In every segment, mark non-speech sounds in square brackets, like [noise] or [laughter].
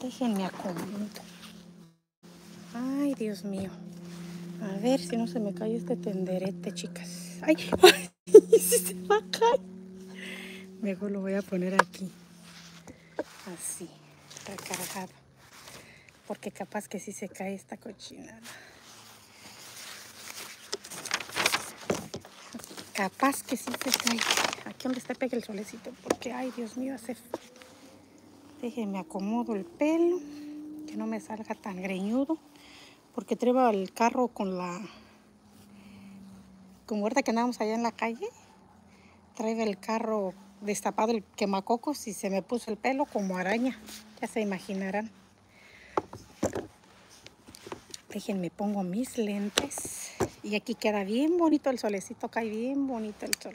Déjenme acomodar. Ay, Dios mío. A ver si no se me cae este tenderete, chicas. Ay, [laughs] ay si se va a caer. Mejor lo voy a poner aquí. Así, recargado. Porque capaz que sí se cae esta cochinada. Capaz que sí se cae. Aquí donde está pega el solecito. Porque, ay, Dios mío, hace Déjenme acomodo el pelo, que no me salga tan greñudo, porque traigo el carro con la... con ahorita que andamos allá en la calle, traigo el carro destapado el quemacocos y se me puso el pelo como araña. Ya se imaginarán. Déjenme pongo mis lentes. Y aquí queda bien bonito el solecito, cae bien bonito el sol.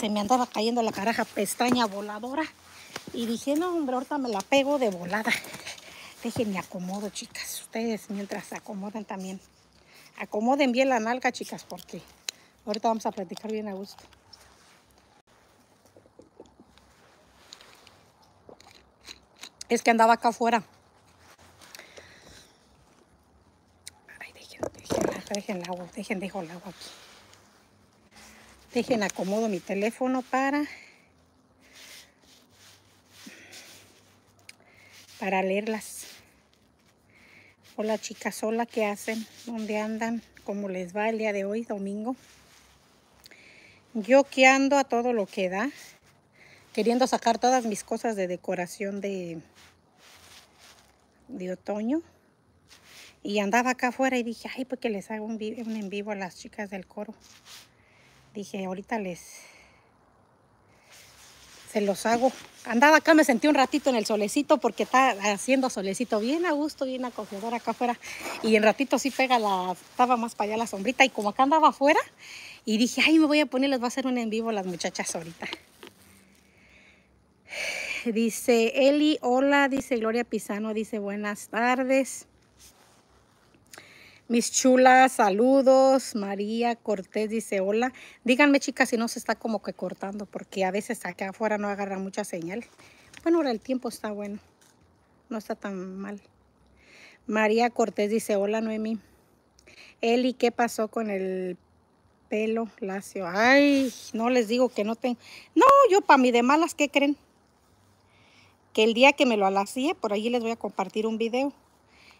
Se me andaba cayendo la caraja pestaña voladora. Y dije, no, hombre, ahorita me la pego de volada. Déjenme acomodo, chicas. Ustedes mientras se acomodan también. Acomoden bien la nalga, chicas, porque ahorita vamos a platicar bien a gusto. Es que andaba acá afuera. Ay, dejen, dejen, dejen el agua, dejen, dejo el agua aquí. Dejen, acomodo mi teléfono para para leerlas. Hola chicas, hola, ¿qué hacen? ¿Dónde andan? ¿Cómo les va el día de hoy, domingo? Yo que ando a todo lo que da, queriendo sacar todas mis cosas de decoración de, de otoño. Y andaba acá afuera y dije, ay, pues que les hago un en vivo a las chicas del coro. Dije, ahorita les, se los hago. Andaba acá, me sentí un ratito en el solecito porque está haciendo solecito bien a gusto, bien acogedor acá afuera. Y en ratito sí pega la, estaba más para allá la sombrita. Y como acá andaba afuera, y dije, ay, me voy a poner, les voy a hacer un en vivo las muchachas ahorita. Dice Eli, hola, dice Gloria Pisano, dice buenas tardes. Mis chulas, saludos. María Cortés dice hola. Díganme, chicas, si no se está como que cortando, porque a veces acá afuera no agarra mucha señal. Bueno, ahora el tiempo está bueno. No está tan mal. María Cortés dice hola, Noemi. Eli, ¿qué pasó con el pelo lacio? Ay, no les digo que no tengo. No, yo para mí de malas, ¿qué creen? Que el día que me lo alacié, por allí les voy a compartir un video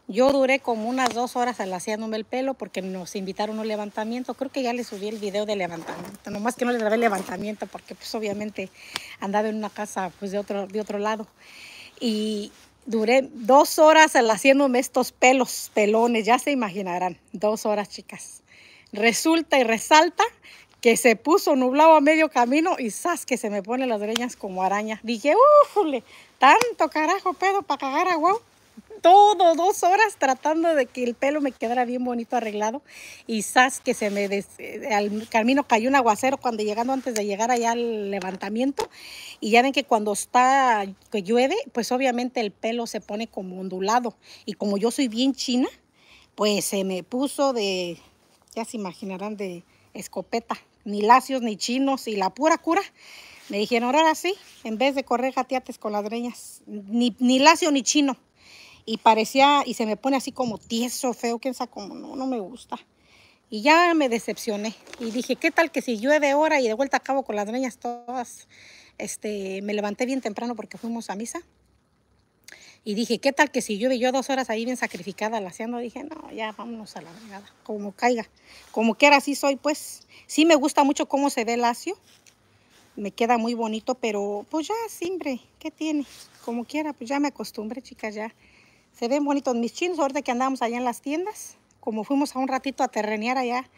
yo duré como unas dos horas al haciéndome el pelo porque nos invitaron a un levantamiento. Creo que ya les subí el video de levantamiento. Nomás que no les grabé el levantamiento porque pues obviamente andaba en una casa pues de otro, de otro lado. Y duré dos horas al haciéndome estos pelos, pelones, ya se imaginarán. Dos horas, chicas. Resulta y resalta que se puso nublado a medio camino y sas que se me pone las greñas como araña. Dije, ¡ufule! Tanto carajo pedo para cagar a todo, dos horas tratando de que el pelo me quedara bien bonito arreglado. Y sas que se me des, eh, al camino cayó un aguacero cuando llegando antes de llegar allá al levantamiento. Y ya ven que cuando está que llueve, pues obviamente el pelo se pone como ondulado. Y como yo soy bien china, pues se me puso de, ya se imaginarán, de escopeta, ni lacios ni chinos y la pura cura. Me dijeron, ahora sí, en vez de correr gatiates con las ni, ni lacio ni chino y parecía, y se me pone así como tieso, feo, quién sabe, como no, no me gusta. Y ya me decepcioné y dije, ¿qué tal que si llueve ahora y de vuelta acabo con las dueñas todas? Este, me levanté bien temprano porque fuimos a misa. Y dije, ¿qué tal que si llueve? Yo dos horas ahí bien sacrificada laseando. Dije, no, ya vámonos a la brigada, como caiga. Como quiera, así soy, pues. Sí me gusta mucho cómo se ve el lacio. Me queda muy bonito, pero pues ya, siempre, ¿qué tiene? Como quiera, pues ya me acostumbré, chicas, ya. Se ven bonitos mis chinos. Ahorita que andamos allá en las tiendas, como fuimos a un ratito a terrenear allá,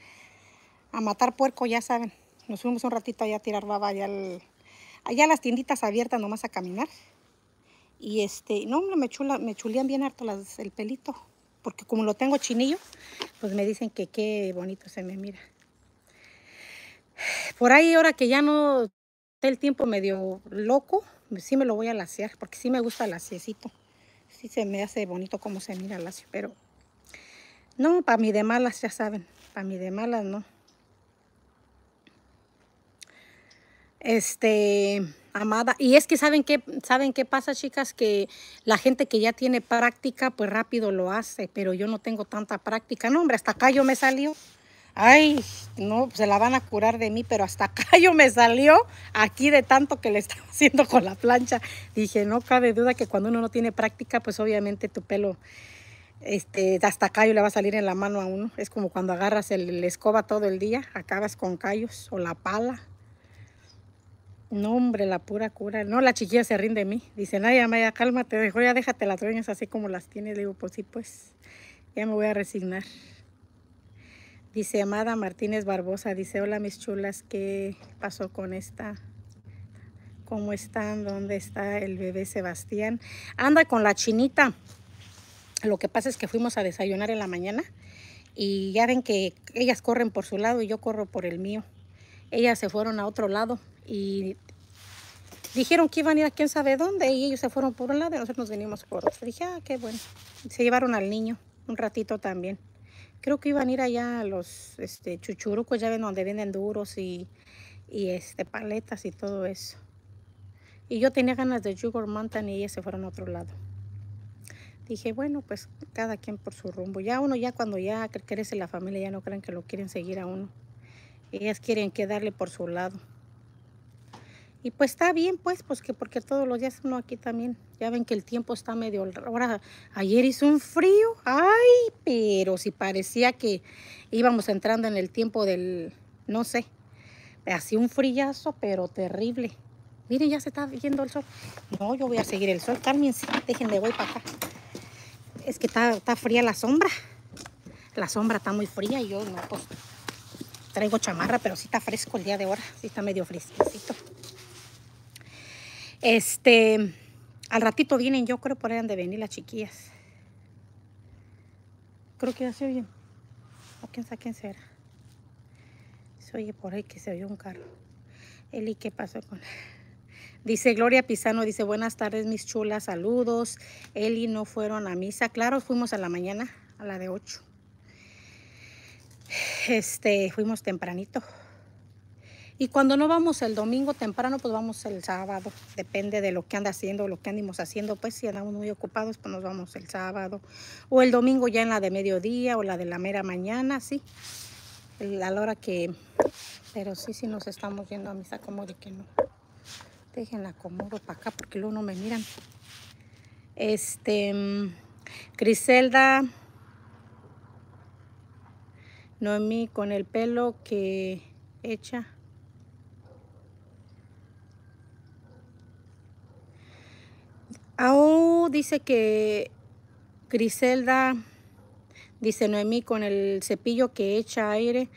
a matar puerco, ya saben. Nos fuimos un ratito allá a tirar baba allá, allá las tienditas abiertas nomás a caminar. Y este, no, me, chula, me chulean bien harto las, el pelito. Porque como lo tengo chinillo, pues me dicen que qué bonito se me mira. Por ahí ahora que ya no el tiempo medio loco, sí me lo voy a lasear, porque sí me gusta el sí se me hace bonito cómo se mira el lacio, pero no, para mí de malas, ya saben, para mí de malas no. Este, amada, y es que saben qué, saben qué pasa, chicas, que la gente que ya tiene práctica, pues rápido lo hace, pero yo no tengo tanta práctica. No, hombre, hasta acá yo me salió ay, no, se la van a curar de mí, pero hasta callo me salió aquí de tanto que le estaba [laughs] haciendo con la plancha. Dije, no cabe duda que cuando uno no tiene práctica, pues obviamente tu pelo este, hasta callo le va a salir en la mano a uno. Es como cuando agarras el, escoba todo el día, acabas con callos o la pala. No, hombre, la pura cura. No, la chiquilla se rinde de mí. Dice, Naya, Maya, cálmate, dejo ya déjate las dueñas así como las tienes. Le digo, pues sí, pues, ya me voy a resignar. Dice Amada Martínez Barbosa, dice, hola mis chulas, ¿qué pasó con esta? ¿Cómo están? ¿Dónde está el bebé Sebastián? Anda con la chinita. Lo que pasa es que fuimos a desayunar en la mañana y ya ven que ellas corren por su lado y yo corro por el mío. Ellas se fueron a otro lado y dijeron que iban a ir a quién sabe dónde y ellos se fueron por un lado y nosotros nos venimos por otro. Dije, ah, qué bueno. Se llevaron al niño un ratito también creo que iban a ir allá a los este, chuchurucos, ya ven donde venden duros y, este, paletas y todo eso. Y yo tenía ganas de Sugar Mountain y ellas se fueron a otro lado. Dije, bueno, pues cada quien por su rumbo. Ya uno, ya cuando ya crece la familia, ya no creen que lo quieren seguir a uno. Ellas quieren quedarle por su lado. Y pues está bien, pues, pues que porque todos los días uno aquí también. Ya ven que el tiempo está medio... Ahora, ayer hizo un frío. Ay, pero si parecía que íbamos entrando en el tiempo del... No sé. así un frillazo, pero terrible. Miren, ya se está viendo el sol. No, yo voy a seguir el sol. dejen de voy para acá. Es que está, fría la sombra. La sombra está muy fría y yo no, pues... Traigo chamarra, pero sí está fresco el día de ahora. Sí está medio fresquecito. Este, al ratito vienen, yo creo por ahí han de venir las chiquillas. Creo que ya se oyen. ¿A quién será? Se oye por ahí que se oyó un carro. Eli, ¿qué pasó con Dice Gloria pisano dice, buenas tardes mis chulas, saludos. Eli, ¿no fueron a misa? Claro, fuimos a la mañana, a la de 8. Este, fuimos tempranito. Y cuando no vamos el domingo temprano, pues vamos el sábado. Depende de lo que anda haciendo, lo que andemos haciendo. Pues si andamos muy ocupados, pues nos vamos el sábado. O el domingo ya en la de mediodía o la de la mera mañana, sí. A la hora que... Pero sí, sí nos estamos yendo a misa, como de que no. Déjenla acomodo para acá porque luego no me miran. Este... Mm, Griselda... Noemí con el pelo que echa Oh, dice que Griselda, dice Noemí, con el cepillo que echa aire,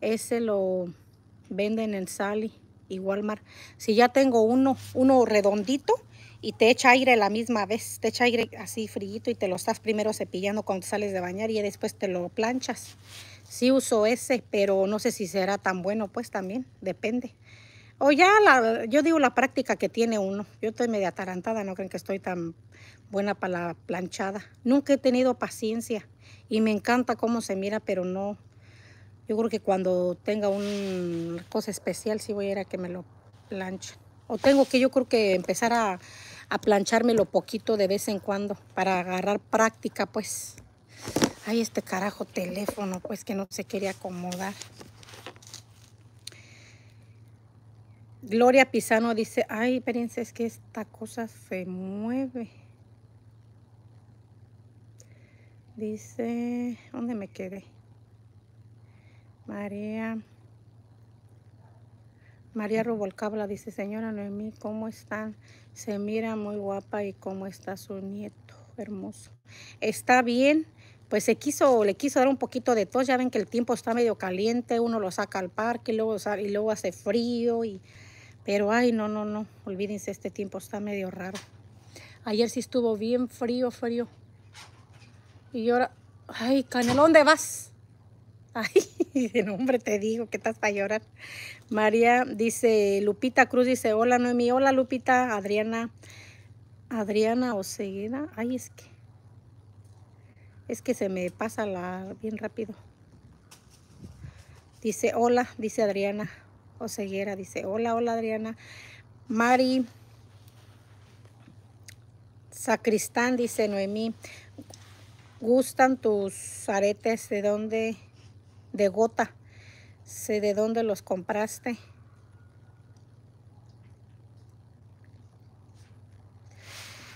ese lo venden en Sally y Walmart. Si ya tengo uno, uno redondito y te echa aire la misma vez, te echa aire así frío y te lo estás primero cepillando cuando sales de bañar y después te lo planchas. Sí uso ese, pero no sé si será tan bueno, pues también, depende o ya la, yo digo la práctica que tiene uno. Yo estoy media atarantada, no creen que estoy tan buena para la planchada. Nunca he tenido paciencia y me encanta cómo se mira, pero no. Yo creo que cuando tenga una cosa especial sí voy a ir a que me lo planche. O tengo que yo creo que empezar a, a planchármelo poquito de vez en cuando para agarrar práctica, pues. Ay, este carajo teléfono, pues que no se quiere acomodar. Gloria Pisano dice, ay, espérense, es que esta cosa se mueve. Dice, ¿dónde me quedé? María. María Rubolcabla dice, señora Noemí, ¿cómo están? Se mira muy guapa y cómo está su nieto, hermoso. Está bien, pues se quiso, le quiso dar un poquito de tos. Ya ven que el tiempo está medio caliente, uno lo saca al parque y luego, y luego hace frío y pero ay, no, no, no. Olvídense, este tiempo está medio raro. Ayer sí estuvo bien frío, frío. Y ahora, ay, Canelo, ¿dónde vas? [laughs] Ay, de nombre te digo que estás para llorar. María dice, Lupita Cruz dice, hola Noemi, hola Lupita, Adriana, Adriana Osegueda. Ay, es que, es que se me pasa la bien rápido. Dice, hola, dice Adriana. Oseguera dice, hola, hola Adriana. Mari Sacristán dice, Noemí, ¿gustan tus aretes de dónde? De gota. Sé de dónde los compraste.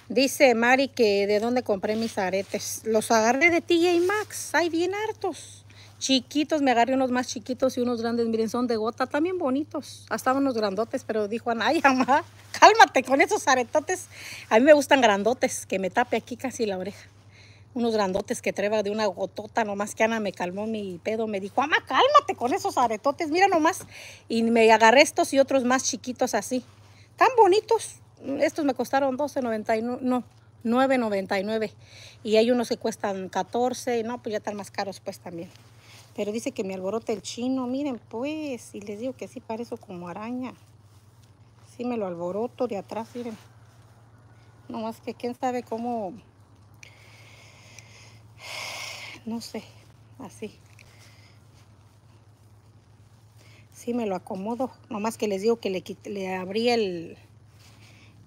Dice Mari que de dónde compré mis aretes. Los agarré de TJ Maxx. Hay bien hartos chiquitos, me agarré unos más chiquitos y unos grandes, miren, son de gota, también bonitos, hasta unos grandotes, pero dijo Ana, ay, mamá, [laughs] cálmate con esos aretotes, a mí me gustan grandotes, que me tape aquí casi la oreja, unos grandotes que treba de una gotota, nomás que Ana me calmó mi pedo, me dijo, ama, cálmate con esos aretotes, mira nomás, y me agarré estos y otros más chiquitos así, tan bonitos, estos me costaron 12.99, no, 9.99 y hay unos que cuestan 14 no, pues ya están más caros pues también. Pero dice que me alborota el chino. Miren, pues. Y les digo que sí parece como araña. Sí me lo alboroto de atrás, miren. No más que quién sabe cómo... No sé. Así. Sí me lo acomodo. Nomás que les digo que le, le abrí el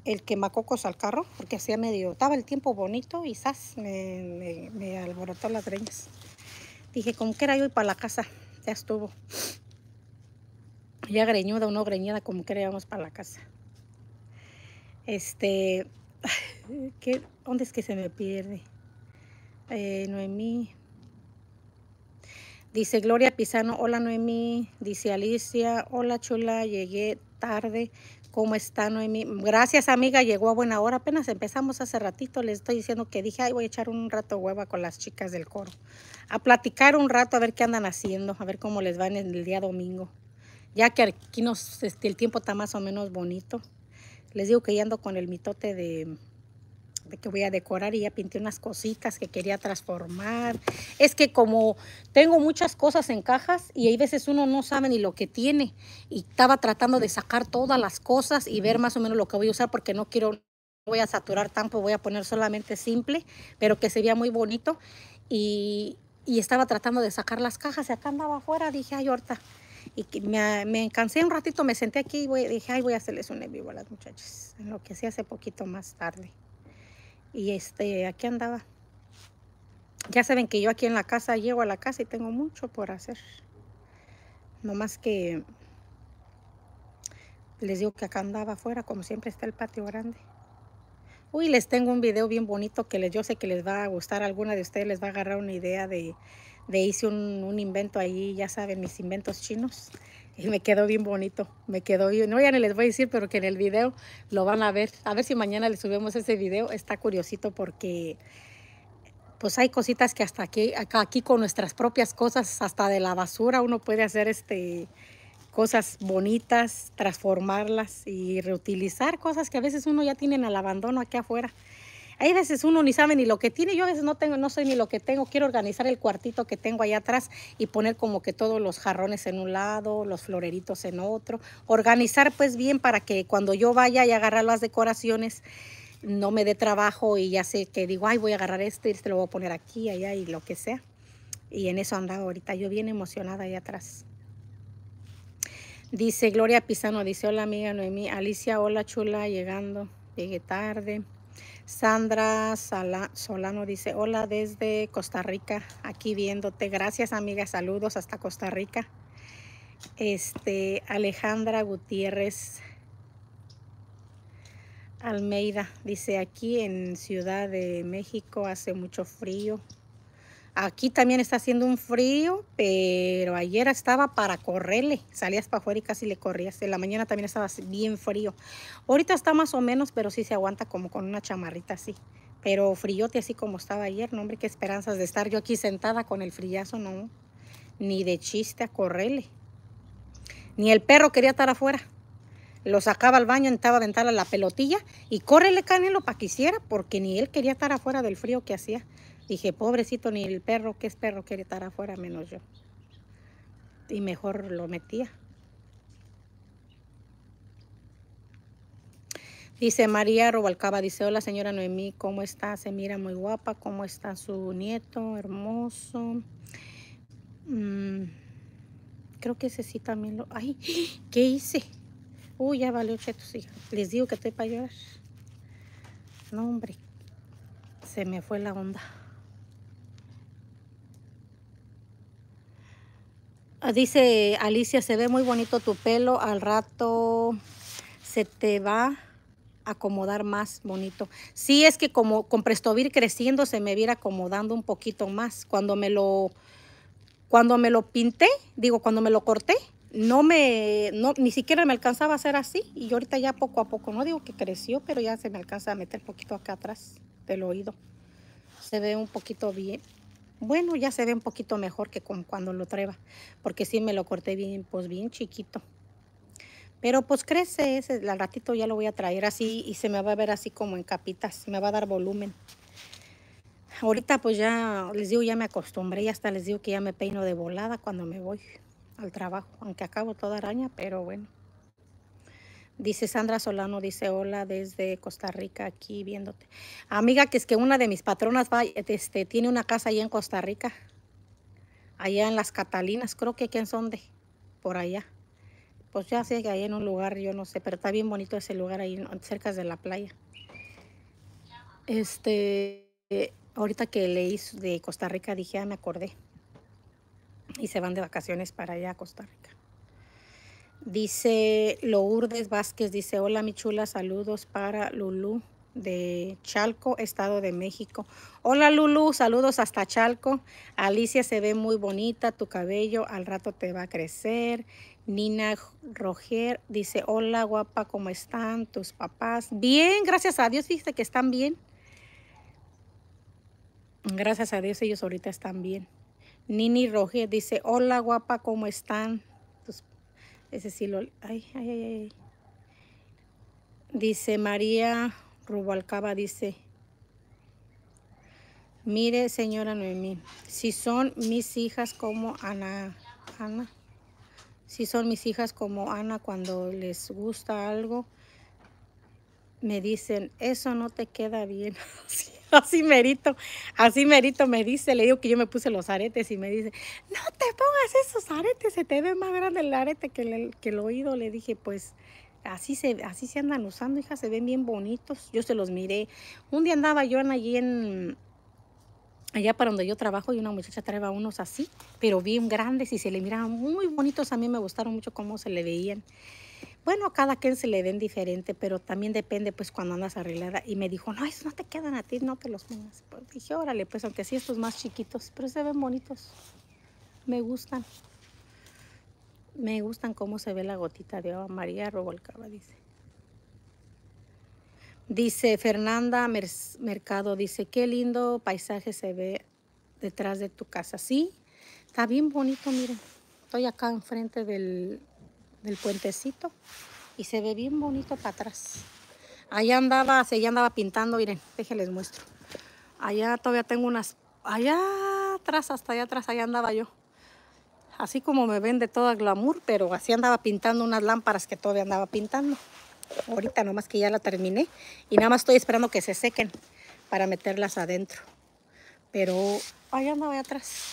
el quemacocos al carro, porque hacía medio, estaba el tiempo bonito y ¡zas! Me, me, alborotó las reñas. Dije, como que era yo para la casa. Ya estuvo. Ya greñuda o no greñuda, como que para la casa. Este, [laughs] ¿dónde es que se me pierde? Eh, Noemí. Dice Gloria Pisano, hola Noemí. Dice Alicia, hola chula, llegué tarde. ¿Cómo está Noemí? Gracias, amiga. Llegó a buena hora. Apenas empezamos hace ratito. Les estoy diciendo que dije, ay, voy a echar un rato hueva con las chicas del coro. A platicar un rato, a ver qué andan haciendo, a ver cómo les van en el día domingo. Ya que aquí nos, este, el tiempo está más o menos bonito. Les digo que ya ando con el mitote de que voy a decorar y ya pinté unas cositas que quería transformar. Es que como tengo muchas cosas en cajas y hay veces uno no sabe ni lo que tiene y estaba tratando de sacar todas las cosas y ver más o menos lo que voy a usar porque no quiero voy a saturar tanto, voy a poner solamente simple, pero que se vea muy bonito y, estaba tratando de sacar las cajas y acá andaba afuera, dije, ay, ahorita y me, me, cansé un ratito, me senté aquí y dije, ay, voy a hacerles un en vivo a las muchachas, en lo que sí hace poquito más tarde. Y este, aquí andaba. Ya saben que yo aquí en la casa llego a la casa y tengo mucho por hacer. No más que les digo que acá andaba afuera, como siempre está el patio grande. Uy, les tengo un video bien bonito que les, yo sé que les va a gustar. Alguna de ustedes les va a agarrar una idea de, de hice un, un invento ahí, ya saben, mis inventos chinos. [laughs] Y me quedó bien bonito, me quedó bien. No, ya les voy a decir, pero que en el video lo van a ver. A ver si mañana les subimos ese video. Está curiosito porque pues hay cositas que hasta aquí, aquí con nuestras propias cosas, hasta de la basura, uno puede hacer este, cosas bonitas, transformarlas y reutilizar cosas que a veces uno ya tiene en el abandono aquí afuera. Hay veces uno ni sabe ni lo que tiene, yo a veces no tengo, no sé ni lo que tengo, quiero organizar el cuartito que tengo allá atrás y poner como que todos los jarrones en un lado, los floreritos en otro, organizar pues bien para que cuando yo vaya y agarrar las decoraciones no me dé trabajo y ya sé que digo, ay, voy a agarrar este y este lo voy a poner aquí, allá y lo que sea. Y en eso andaba ahorita, yo bien emocionada ahí atrás. Dice Gloria Pisano, dice, hola amiga Noemí, Alicia, hola chula, llegando, llegué tarde. Sandra Solano dice, hola desde Costa Rica, aquí viéndote. Gracias amiga, saludos hasta Costa Rica. Este, Alejandra Gutiérrez Almeida dice, aquí en Ciudad de México hace mucho frío. Aquí también está haciendo un frío, pero ayer estaba para correrle. Salías para afuera y casi le corrías. En la mañana también estaba bien frío. Ahorita está más o menos, pero sí se aguanta como con una chamarrita así. Pero fríote así como estaba ayer, no hombre, qué esperanzas de estar yo aquí sentada con el frillazo, no. Ni de chiste a correrle. Ni el perro quería estar afuera. Lo sacaba al baño, entraba a aventar a la pelotilla y córrele Canelo para que hiciera, porque ni él quería estar afuera del frío que hacía. Dije, pobrecito, ni el perro, que es perro quiere estar afuera menos yo. Y mejor lo metía. Dice María Robalcaba, dice, hola señora Noemí, ¿cómo está? Se mira muy guapa, ¿cómo está su nieto? Hermoso. Mm, creo que ese sí también lo... ¡Ay! [gasps] ¿Qué hice? Uy, ya valió cheto, sí. Les digo que estoy para llorar. No, hombre. Se me fue la onda. Ah, dice Alicia, se ve muy bonito tu pelo, al rato se te va a acomodar más bonito. Sí, es que como con Prestovir creciendo se me viera acomodando un poquito más. Cuando me lo, cuando me lo pinté, digo, cuando me lo corté, no me, ni siquiera me alcanzaba a hacer así. Y ahorita ya poco a poco, no digo que creció, pero ya se me alcanza a meter un poquito acá atrás del oído. Se ve un poquito bien, bueno, ya se ve un poquito mejor que con cuando lo traba, porque sí me lo corté bien, pues bien chiquito. Pero pues crece ese, al ratito ya lo voy a traer así y se me va a ver así como en capitas, me va a dar volumen. Ahorita pues ya, les digo, ya me acostumbré y hasta les digo que ya me peino de volada cuando me voy al trabajo, aunque acabo toda araña, pero bueno. Dice Sandra Solano, dice hola desde Costa Rica, aquí viéndote. Amiga, que es que una de mis patronas va, este, tiene una casa allá en Costa Rica, allá en las Catalinas, creo que quién son de, por allá. Pues ya sé que hay en un lugar, yo no sé, pero está bien bonito ese lugar ahí cerca de la playa. Este, ahorita que leí de Costa Rica dije, ah, me acordé. Y se van de vacaciones para allá a Costa Rica. Dice Lourdes Vázquez, dice, hola mi chula, saludos para Lulú de Chalco, Estado de México. Hola Lulú, saludos hasta Chalco. Alicia se ve muy bonita, tu cabello al rato te va a crecer. Nina Roger dice, hola guapa, ¿cómo están tus papás? Bien, gracias a Dios, dice que están bien. Gracias a Dios ellos ahorita están bien. Nini Roger dice, hola guapa, ¿cómo están ese sí lo... Ay, ay, ay, Dice María Rubalcaba, dice... Mire, señora Noemí, si son mis hijas como Ana, Ana, si son mis hijas como Ana cuando les gusta algo, me dicen, eso no te queda bien. [laughs] Así, merito, así merito me dice. Le digo que yo me puse los aretes y me dice, no te pongas esos aretes, se te ve más grande el arete que el, que el oído. Le dije, pues así se, así se andan usando, hija, se ven bien bonitos. Yo se los miré. Un día andaba yo allí en, allá para donde yo trabajo y una muchacha traía unos así, pero bien grandes y se le miraban muy bonitos. A mí me gustaron mucho cómo se le veían. Bueno, a cada quien se le ven diferente, pero también depende pues cuando andas arreglada. Y me dijo, no, eso no te quedan a ti, no te los pongas. Pues, dije, órale, pues aunque sí estos más chiquitos, pero se ven bonitos. Me gustan. Me gustan cómo se ve la gotita de agua. María Robolcaba, dice. Dice Fernanda Mercado, dice, qué lindo paisaje se ve detrás de tu casa. Sí, está bien bonito, miren. Estoy acá enfrente del, del puentecito y se ve bien bonito para atrás. Allá andaba, se andaba pintando, miren, déjenles muestro. Allá todavía tengo unas, allá atrás, hasta allá atrás, allá andaba yo. Así como me ven de toda glamour, pero así andaba pintando unas lámparas que todavía andaba pintando. Ahorita nomás que ya la terminé y nada más estoy esperando que se sequen para meterlas adentro. Pero allá andaba atrás.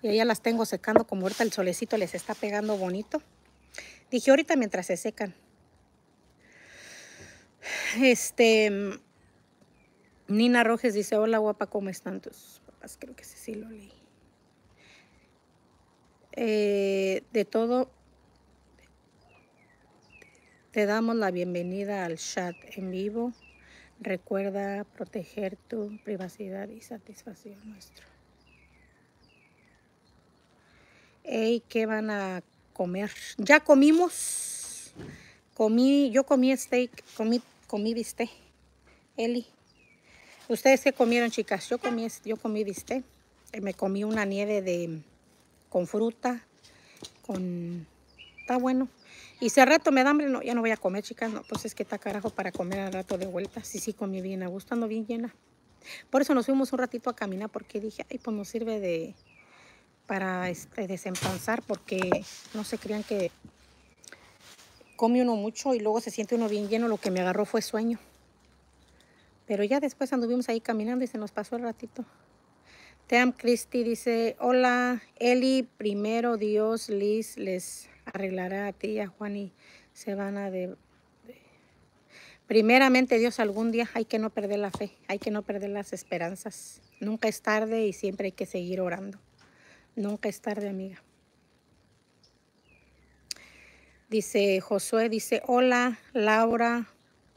Y allá las tengo secando como ahorita el solecito les está pegando bonito. Dije, ahorita mientras se secan. Este, Nina Rojas dice, hola guapa, ¿cómo están tus papás? Creo que sí, sí lo leí. Eh, de todo, te damos la bienvenida al chat en vivo. Recuerda proteger tu privacidad y satisfacción nuestro. ¿qué van a comer. Ya comimos. Comí, yo comí steak, comí, comí bistec. Eli. ¿Ustedes qué comieron, chicas? Yo comí, yo comí bistec. Eh, me comí una nieve de, con fruta, con... Está bueno. Y si rato me da hambre, no, ya no voy a comer, chicas. No, pues es que está carajo para comer al rato de vuelta. Sí, sí, comí bien a gusto, no bien llena. Por eso nos fuimos un ratito a caminar porque dije, ay, pues nos sirve de, para este, desempanzar porque no se crean que come uno mucho y luego se siente uno bien lleno. Lo que me agarró fue sueño. Pero ya después anduvimos ahí caminando y se nos pasó el ratito. Team Christie dice, hola, Eli, primero Dios, Liz, les arreglará a ti y a Juan y se van a de... Primeramente Dios, algún día hay que no perder la fe, hay que no perder las esperanzas. Nunca es tarde y siempre hay que seguir orando. Nunca es tarde, amiga. Dice Josué, dice, hola, Laura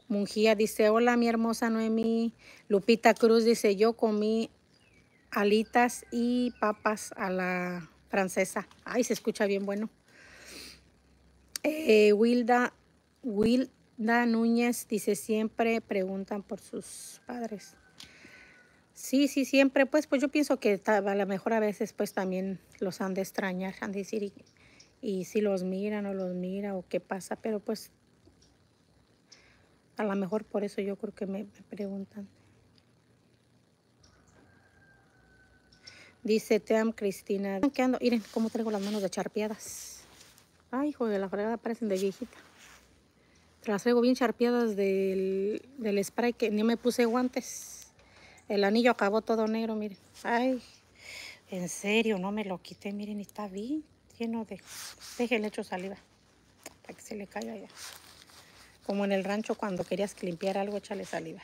Mungía, dice, hola, mi hermosa Noemí. Lupita Cruz dice, yo comí alitas y papas a la francesa. Ay, se escucha bien bueno. Eh, Wilda, Wilda Núñez dice, siempre preguntan por sus padres. Sí, sí, siempre, pues, pues yo pienso que a lo mejor a veces pues también los han de extrañar, han de decir, y, si los miran o los mira o qué pasa, pero pues a lo mejor por eso yo creo que me, preguntan. Dice Team Cristina. ¿Qué ando? Miren cómo traigo las manos de charpeadas. Ay, hijo de la fregada, parecen de viejita. Las traigo bien charpeadas del, del spray que ni me puse guantes. El anillo acabó todo negro, miren. Ay, en serio, no me lo quité, miren, está bien lleno de... Déjenle hecho saliva para que se le caiga ya. Como en el rancho cuando querías limpiar algo, échale saliva.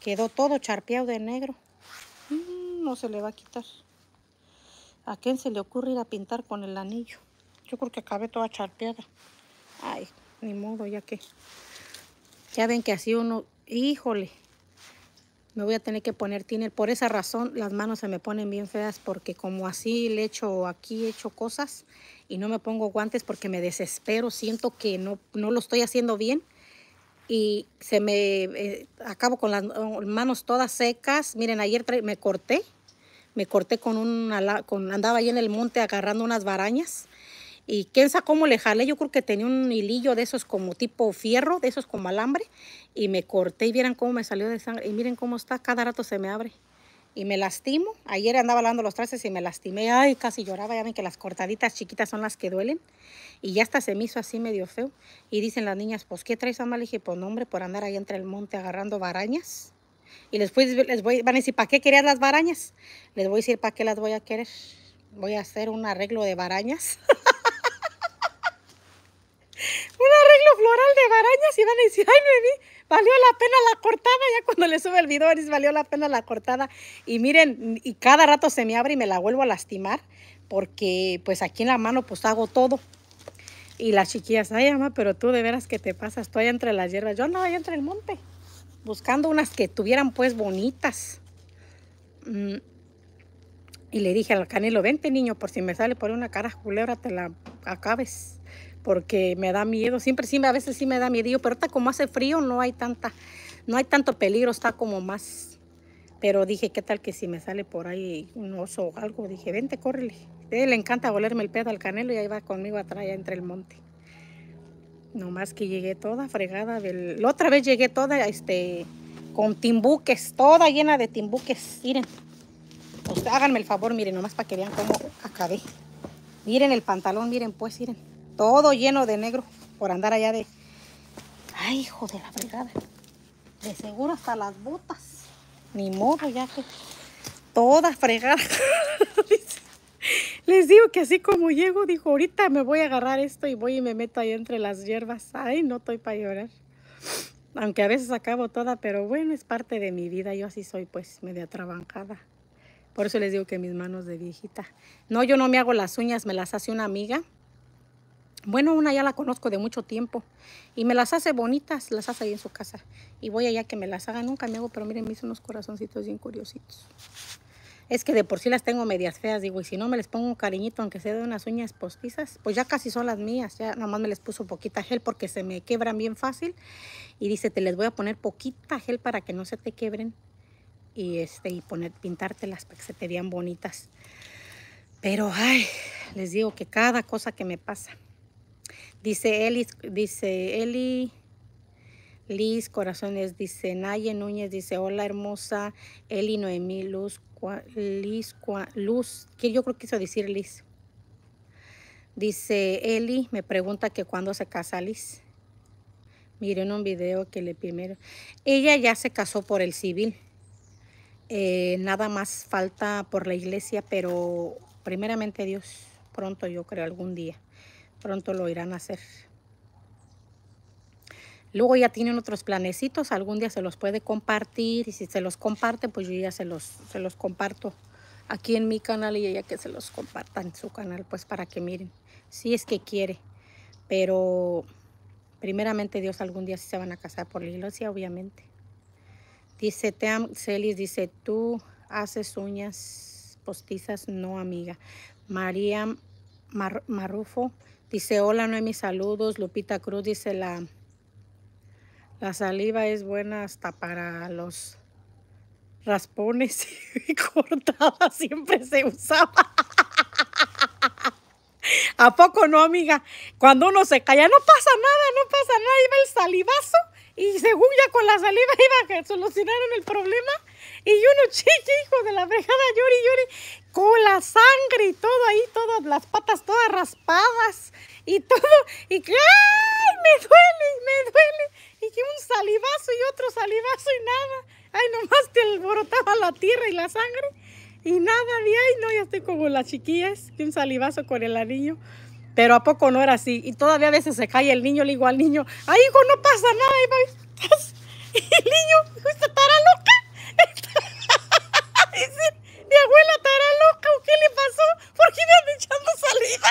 Quedó todo charpeado de negro. Mm, no se le va a quitar. ¿A quién se le ocurre ir a pintar con el anillo? Yo creo que acabé toda charpeada. Ay, ni modo, ya que... Ya ven que así uno... Híjole, me voy a tener que poner tiner. Por esa razón las manos se me ponen bien feas porque como así le echo aquí, hecho cosas y no me pongo guantes porque me desespero, siento que no, no lo estoy haciendo bien y se me eh, acabo con las oh, manos todas secas. Miren, ayer me corté, me corté con una, con, andaba ahí en el monte agarrando unas varañas y quién sabe cómo le jalé, yo creo que tenía un hilillo de esos como tipo fierro, de esos como alambre, y me corté y vieran cómo me salió de sangre, y miren cómo está, cada rato se me abre. Y me lastimo, ayer andaba lavando los trastes y me lastimé, ay, casi lloraba, ya ven que las cortaditas chiquitas son las que duelen, y ya hasta se me hizo así medio feo, y dicen las niñas, pues, ¿qué traes, mal? Le dije, pues, por andar ahí entre el monte agarrando barañas, y después les voy, van a decir, ¿para qué querías las barañas? Les voy a decir, ¿para qué las voy a querer? Voy a hacer un arreglo de barañas. [laughs] un arreglo floral de varañas y van a decir, ay, me valió la pena la cortada. Ya cuando le sube el es valió la pena la cortada. Y miren, y cada rato se me abre y me la vuelvo a lastimar porque pues aquí en la mano pues hago todo. Y las chiquillas, ay, mamá, pero tú de veras que te pasas, tú allá entre las hierbas. Yo no, ahí entre el monte, buscando unas que tuvieran pues bonitas. Mm. Y le dije al canelo, vente niño, por si me sale por una cara julebra te la acabes porque me da miedo. Siempre sí, a veces sí me da miedo, pero está como hace frío no hay tanta, no hay tanto peligro, está como más. Pero dije, ¿qué tal que si me sale por ahí un oso o algo? Dije, vente, córrele. A eh, él le encanta volerme el pedo al canelo y ahí va conmigo atrás, ya entre el monte. Nomás que llegué toda fregada del... La otra vez llegué toda, este, con timbuques, toda llena de timbuques. Miren, Usted, pues háganme el favor, miren, nomás para que vean cómo acabé. Miren el pantalón, miren, pues, miren. Todo lleno de negro por andar allá de... Ay, hijo de la fregada. De seguro hasta las botas. Ni modo, ya que... Todas fregadas. [laughs] Les digo que así como llego, dijo, ahorita me voy a agarrar esto y voy y me meto ahí entre las hierbas. Ay, no estoy para llorar. Aunque a veces acabo toda, pero bueno, es parte de mi vida. Yo así soy, pues, media trabancada. Por eso les digo que mis manos de viejita. No, yo no me hago las uñas, me las hace una amiga. Bueno, una ya la conozco de mucho tiempo y me las hace bonitas, las hace ahí en su casa. Y voy allá que me las haga, nunca me hago, pero miren, me hizo unos corazoncitos bien curiositos. Es que de por sí las tengo medias feas, digo, y si no me les pongo un cariñito, aunque se de unas uñas postizas, pues ya casi son las mías, ya nomás me les puso poquita gel porque se me quebran bien fácil. Y dice, te les voy a poner poquita gel para que no se te quebren y, este, y poner, pintártelas para que se te vean bonitas. Pero, ay, les digo que cada cosa que me pasa, Dice Eli, dice Eli, Liz Corazones, dice Naye Núñez, dice hola hermosa, Eli Noemí Luz, Liz, Luz, que yo creo que quiso decir Liz. Dice Eli, me pregunta que cuándo se casa Liz. Miren un video que le primero. Ella ya se casó por el civil. Eh, nada más falta por la iglesia, pero primeramente Dios, pronto yo creo, algún día. Pronto lo irán a hacer. Luego ya tienen otros planecitos, algún día se los puede compartir y si se los comparte, pues yo ya se los, se los comparto aquí en mi canal y ella que se los comparta en su canal, pues para que miren, si es que quiere. Pero primeramente Dios algún día si se van a casar por la iglesia, obviamente. Dice Team Celis, dice, tú haces uñas postizas, no amiga. María marufo Marrufo, Dice, hola no hay mis saludos. Lupita Cruz dice, la, la saliva es buena hasta para los raspones [laughs] y cortada siempre se usaba. [laughs] ¿A poco no, amiga? Cuando uno se calla, no pasa nada, no pasa nada, iba el salivazo y según ya con la saliva iba, solucionaron el problema y uno chiqui, hijo de la brejada, Yuri, Yuri cola, sangre y todo ahí, todas las patas todas raspadas y todo, y que ¡ay! Me duele, me duele, y que un salivazo y otro salivazo y nada. Ay, nomás te alborotaba la tierra y la sangre y nada y ay, no, ya estoy como las chiquillas, que un salivazo con el anillo. Pero a poco no era así. Y todavía a veces se cae el niño, le digo al niño, ay, hijo, no pasa nada. Y el niño, para loca? [laughs] Dice, mi abuela qué le pasó? ¿Por qué me han echando salida?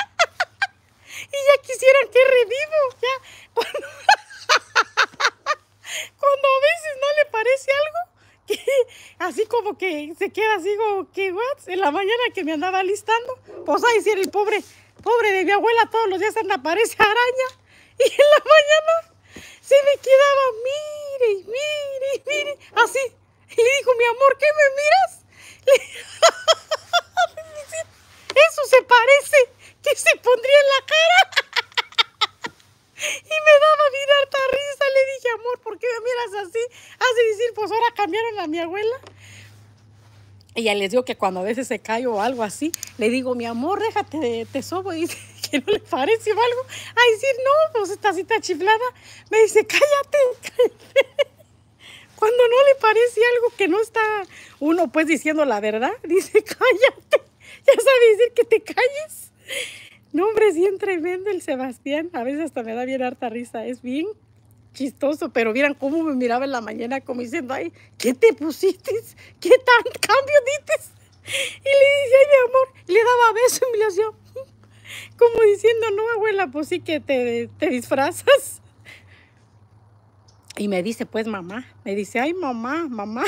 [laughs] y ya quisieran que revivo. Ya, cuando, [laughs] a veces no le parece algo, así como que se queda así ¿qué, what? En la mañana que me andaba listando, pues ahí si el pobre, pobre de mi abuela, todos los días anda aparece araña. Y en la mañana se me quedaba, mire, mire, mire, así. Y le dijo, mi amor, ¿qué me miras? [laughs] [laughs] Eso se parece que se pondría en la cara. [laughs] Y me daba mirar harta risa. Le dije, amor, ¿por qué me miras así? Has decir, pues ahora cambiaron a mi abuela. Ella les digo que cuando a veces se cae o algo así, le digo, mi amor, déjate, de sobo. [laughs] Y dice, que no le parece o algo. A decir, no, pues esta cita chiflada. Me dice, cállate cuando no le parece algo que no está uno pues diciendo la verdad, dice cállate, [laughs] ya sabe decir que te calles. No, hombre, es bien tremendo el Sebastián, a veces hasta me da bien harta risa, es bien chistoso, pero vieran cómo me miraba en la mañana como diciendo, ay, ¿qué te pusiste? ¿Qué tan [laughs] cambio dices Y le decía, ay, mi amor, le daba besos y me lo hacía, [laughs] como diciendo, no, abuela, pues sí que te, te disfrazas. Y me dice, pues mamá, me dice, ay mamá, mamá.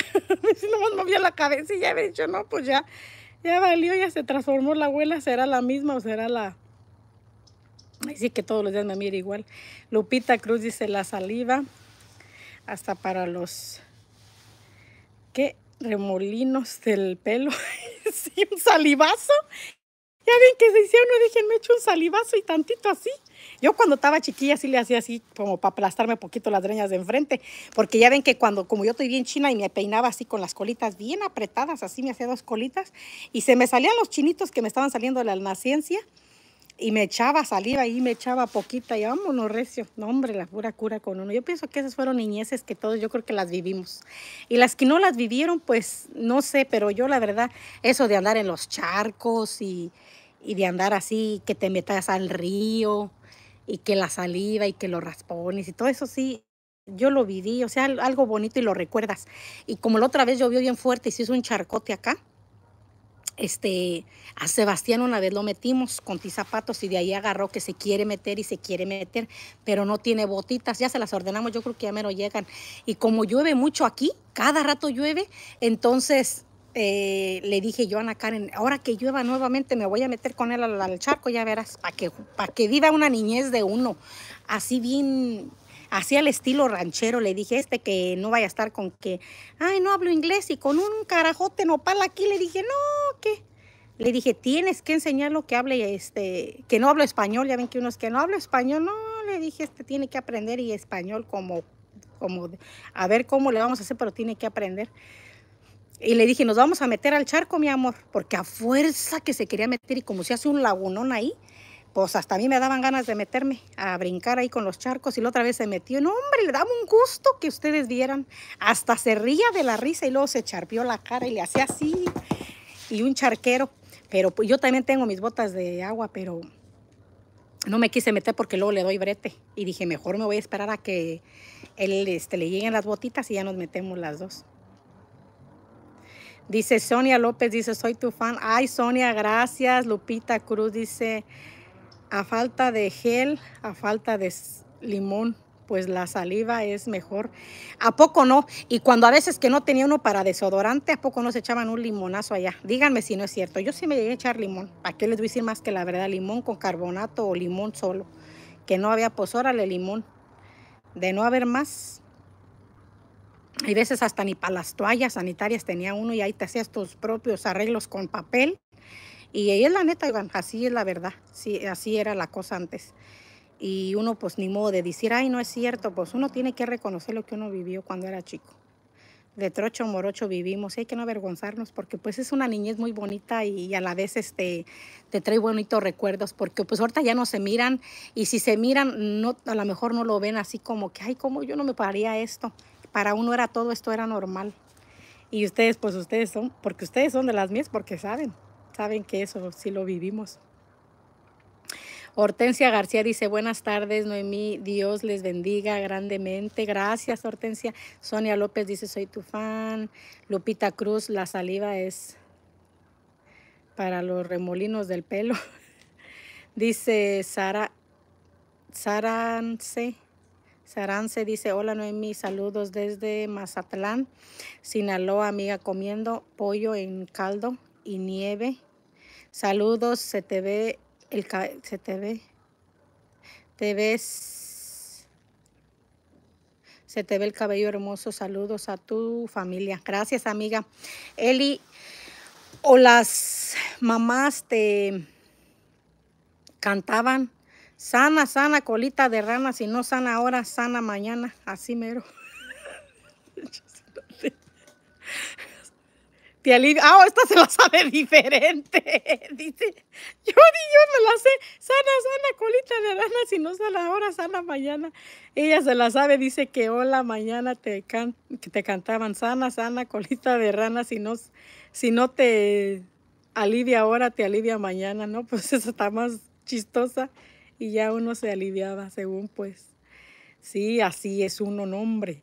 si [laughs] nomás movía la cabeza y ya había dicho, no, pues ya, ya valió, ya se transformó la abuela, será la misma o será la... Así que todos los días me mira igual. Lupita Cruz dice, la saliva, hasta para los... ¿Qué? Remolinos del pelo. [laughs] sí, un salivazo. Ya ven que se hicieron, me hecho un salivazo y tantito así. Yo cuando estaba chiquilla sí le hacía así como para aplastarme un poquito las dreñas de enfrente, porque ya ven que cuando, como yo estoy bien china y me peinaba así con las colitas bien apretadas, así me hacía dos colitas, y se me salían los chinitos que me estaban saliendo de la naciencia, y me echaba saliva y me echaba poquita y vámonos recio. No, hombre, la pura cura con uno. Yo pienso que esas fueron niñeces que todos yo creo que las vivimos. Y las que no las vivieron, pues no sé, pero yo la verdad, eso de andar en los charcos y, y de andar así, que te metas al río y que la saliva y que lo raspones y todo eso sí, yo lo viví, o sea, algo bonito y lo recuerdas. Y como la otra vez llovió bien fuerte y se hizo un charcote acá, este, a Sebastián una vez lo metimos con zapatos y de ahí agarró que se quiere meter y se quiere meter, pero no tiene botitas, ya se las ordenamos, yo creo que ya me lo llegan. Y como llueve mucho aquí, cada rato llueve, entonces eh, le dije yo a Ana Karen, ahora que llueva nuevamente me voy a meter con él al, charco, ya verás, para que, que viva una niñez de uno, así bien así al estilo ranchero, le dije, este que no vaya a estar con que, ay, no hablo inglés y con un carajote nopal aquí, le dije, no, ¿qué? Le dije, tienes que enseñarlo que hable, este, que no hablo español, ya ven que uno es que no hablo español, no, le dije, este tiene que aprender y español como, como, a ver cómo le vamos a hacer, pero tiene que aprender. Y le dije, nos vamos a meter al charco, mi amor, porque a fuerza que se quería meter y como si hace un lagunón ahí, pues hasta a mí me daban ganas de meterme a brincar ahí con los charcos y la otra vez se metió. No, hombre, le daba un gusto que ustedes vieran. Hasta se ría de la risa y luego se charpió la cara y le hacía así. Y un charquero. Pero pues, yo también tengo mis botas de agua, pero no me quise meter porque luego le doy brete. Y dije, mejor me voy a esperar a que él este, le lleguen las botitas y ya nos metemos las dos. Dice Sonia López, dice, soy tu fan. Ay, Sonia, gracias. Lupita Cruz dice, a falta de gel, a falta de limón, pues la saliva es mejor. ¿A poco no? Y cuando a veces que no tenía uno para desodorante, ¿a poco no se echaban un limonazo allá? Díganme si no es cierto. Yo sí me llegué a echar limón. ¿Para qué les voy a decir más que la verdad? Limón con carbonato o limón solo. Que no había, pues órale, limón. De no haber más. Hay veces hasta ni para las toallas sanitarias tenía uno y ahí te hacías tus propios arreglos con papel y ella es la neta, así es la verdad, así era la cosa antes. Y uno pues ni modo de decir, ay, no es cierto, pues uno tiene que reconocer lo que uno vivió cuando era chico. De trocho morocho vivimos, y hay que no avergonzarnos porque pues es una niñez muy bonita y a la vez este, te trae bonitos recuerdos porque pues ahorita ya no se miran y si se miran no, a lo mejor no lo ven así como que, ay, ¿cómo yo no me pararía esto? Para uno era todo esto, era normal. Y ustedes, pues ustedes son, porque ustedes son de las mías, porque saben saben que eso sí lo vivimos. Hortensia García dice, buenas tardes, Noemí, Dios les bendiga grandemente. Gracias, Hortensia. Sonia López dice, soy tu fan. Lupita Cruz, la saliva es para los remolinos del pelo. [laughs] dice Sara, Sarance. Sarance dice, hola Noemí, saludos desde Mazatlán, Sinaloa, amiga, comiendo pollo en caldo y nieve. Saludos, se te ve el se te ve. Te ves. Se te ve el cabello hermoso. Saludos a tu familia. Gracias, amiga. Eli, o las mamás te cantaban. Sana, sana, colita de rana. Si no sana ahora, sana mañana. Así mero. [laughs] Ah, esta se la sabe diferente. [laughs] Dice, yo, yo me la sé. Sana, sana, colita de rana, si no sale ahora, sana mañana. Ella se la sabe, dice que hola, mañana te, que te cantaban sana, sana, colita de rana, si no, si no te alivia ahora, te alivia mañana, ¿no? [laughs] Pues eso está más chistosa. Y ya uno se aliviaba, según pues. Sí, así es uno, nombre.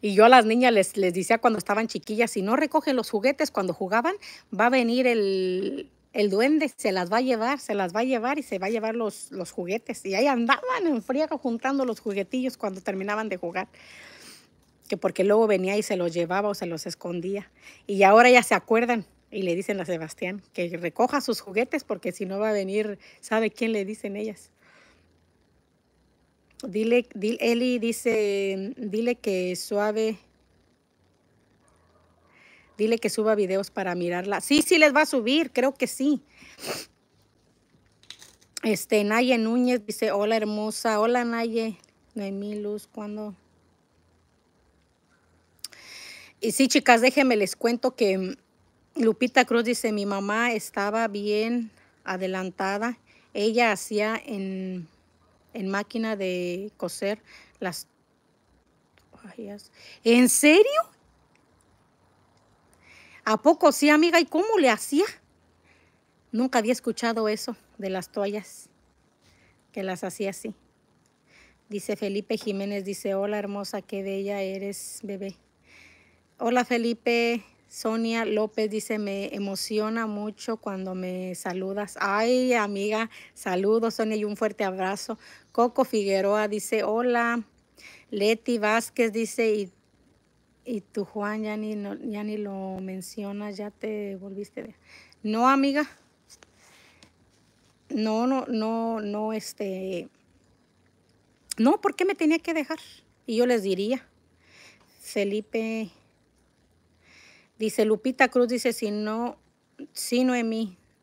Y yo a las niñas les, les decía cuando estaban chiquillas, si no recogen los juguetes cuando jugaban, va a venir el, el duende se las va a llevar, se las va a llevar y se va a llevar los, los juguetes. Y ahí andaban en friega juntando los juguetillos cuando terminaban de jugar. Que porque luego venía y se los llevaba o se los escondía. Y ahora ya se acuerdan y le dicen a Sebastián que recoja sus juguetes porque si no va a venir, ¿sabe quién le dicen ellas? Dile, Eli dice, dile que suave. Dile que suba videos para mirarla. Sí, sí les va a subir, creo que sí. Este, Naye Núñez dice, hola hermosa. Hola Naye. mi Luz, ¿cuándo? Y sí, chicas, déjenme les cuento que Lupita Cruz dice, mi mamá estaba bien adelantada. Ella hacía en en máquina de coser las... toallas. ¿En serio? ¿A poco sí, amiga? ¿Y cómo le hacía? Nunca había escuchado eso de las toallas, que las hacía así. Dice Felipe Jiménez, dice, hola hermosa, qué bella eres, bebé. Hola Felipe, Sonia López dice, me emociona mucho cuando me saludas. Ay, amiga, saludos, Sonia, y un fuerte abrazo. Coco Figueroa dice, hola. Leti Vázquez dice, y, y tú, Juan, ya ni, ya ni lo mencionas, ya te volviste. No, amiga. No, no, no, no, este. No, ¿por qué me tenía que dejar? Y yo les diría, Felipe Dice Lupita Cruz, dice, si no, si en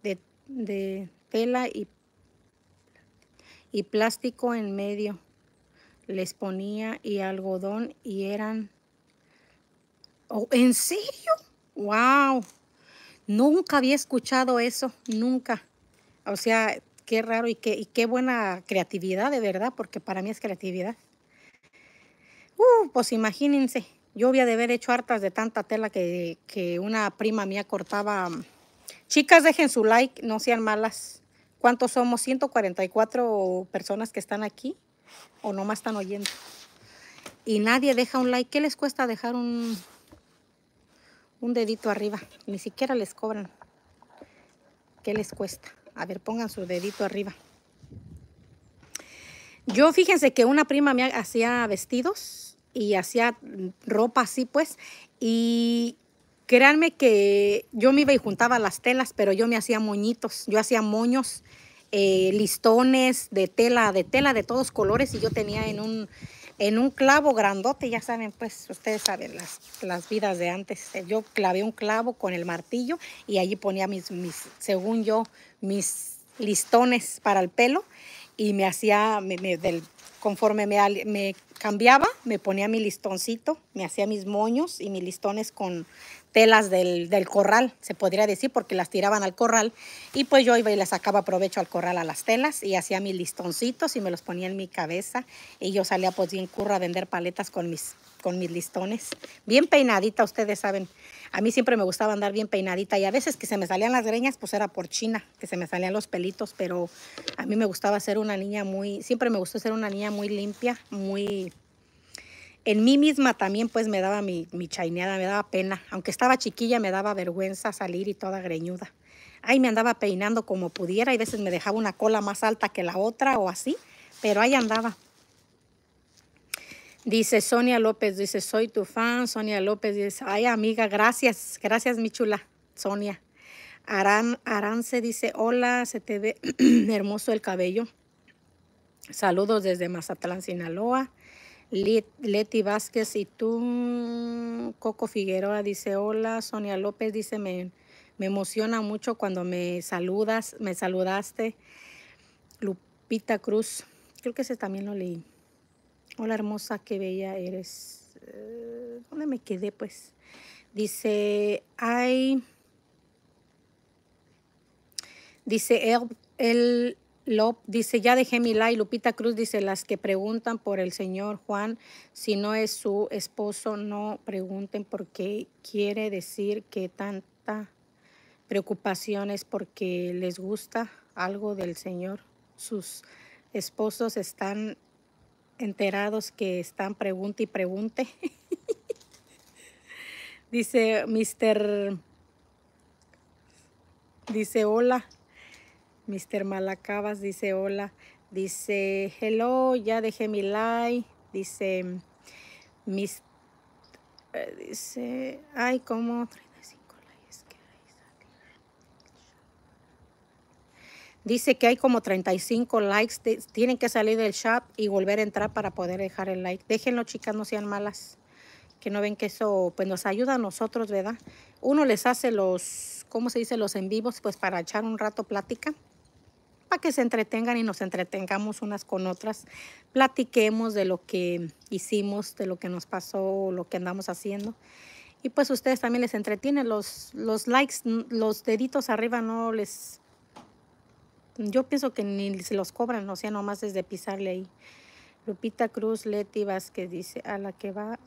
de, de tela y, y plástico en medio. Les ponía y algodón y eran... Oh, ¿En serio? ¡Wow! Nunca había escuchado eso, nunca. O sea, qué raro y qué, y qué buena creatividad, de verdad, porque para mí es creatividad. Uh, pues imagínense. Yo había de haber hecho hartas de tanta tela que, que una prima mía cortaba. Mm, chicas, dejen su like, no sean malas. ¿Cuántos somos? 144 personas que están aquí o nomás están oyendo. Y nadie deja un like. ¿Qué les cuesta dejar un, un dedito arriba? Ni siquiera les cobran. ¿Qué les cuesta? A ver, pongan su dedito arriba. Yo fíjense que una prima me hacía vestidos y hacía ropa así pues y créanme que yo me iba y juntaba las telas, pero yo me hacía moñitos, yo hacía moños, eh, listones de tela, de tela de todos colores y yo tenía en un, en un clavo grandote, ya saben, pues ustedes saben las, las vidas de antes. Yo clavé un clavo con el martillo y allí ponía mis, según yo, mis listones para el pelo y me hacía del Conforme me, cambiaba, me ponía mi listoncito, me hacía mis moños y mis listones con telas del, corral, se podría decir, porque las tiraban al corral. Y pues yo iba y le sacaba provecho al corral a las telas y hacía mis listoncitos y me los ponía en mi cabeza. Y yo salía pues bien curra a vender paletas con mis con mis listones. Bien peinadita, ustedes saben. A mí siempre me gustaba andar bien peinadita y a veces que se me salían las greñas, pues era por china, que se me salían los pelitos, pero a mí me gustaba ser una niña muy, siempre me gustó ser una niña muy limpia, muy... En mí misma también pues me daba mi, mi chaineada, me daba pena. Aunque estaba chiquilla me daba vergüenza salir y toda greñuda. Ay, me andaba peinando como pudiera y a veces me dejaba una cola más alta que la otra o así, pero ahí andaba. Dice Sonia López, dice, soy tu fan. Sonia López dice, ay amiga, gracias, gracias mi chula, Sonia. Arance dice, hola, se te ve [clears throat] hermoso el cabello. Saludos desde Mazatlán, Sinaloa. Leti Vázquez y tú, Coco Figueroa dice, hola, Sonia López dice, me, me emociona mucho cuando me saludas, me saludaste. Lupita Cruz, creo que ese también lo leí. Hola hermosa, qué bella eres. Eh, ¿Dónde me quedé pues? Dice, hay... Dice, el, él dice, ya dejé mi like. Lupita Cruz dice, las que preguntan por el señor Juan, si no es su esposo, no pregunten porque quiere decir que tanta preocupación es porque les gusta algo del señor. Sus esposos están enterados que están pregunte y pregunte. [laughs] dice Mr. Dice hola. Mr. Malacabas dice hola. Dice hello, ya dejé mi like. Dice mis eh, dice, ay, cómo Dice que hay como 35 likes. tienen que salir del chat y volver a entrar para poder dejar el like. Déjenlo, chicas, no sean malas. Que no ven que eso pues nos ayuda a nosotros, ¿verdad? Uno les hace los, ¿cómo se dice? Los en vivos, pues para echar un rato plática. Para que se entretengan y nos entretengamos unas con otras. Platiquemos de lo que hicimos, de lo que nos pasó, lo que andamos haciendo. Y pues ustedes también les entretienen. Los, los likes, los deditos arriba no les yo pienso que ni se los cobran, o sea, nomás es de pisarle ahí. Lupita Cruz, Leti Vázquez dice, a la que va,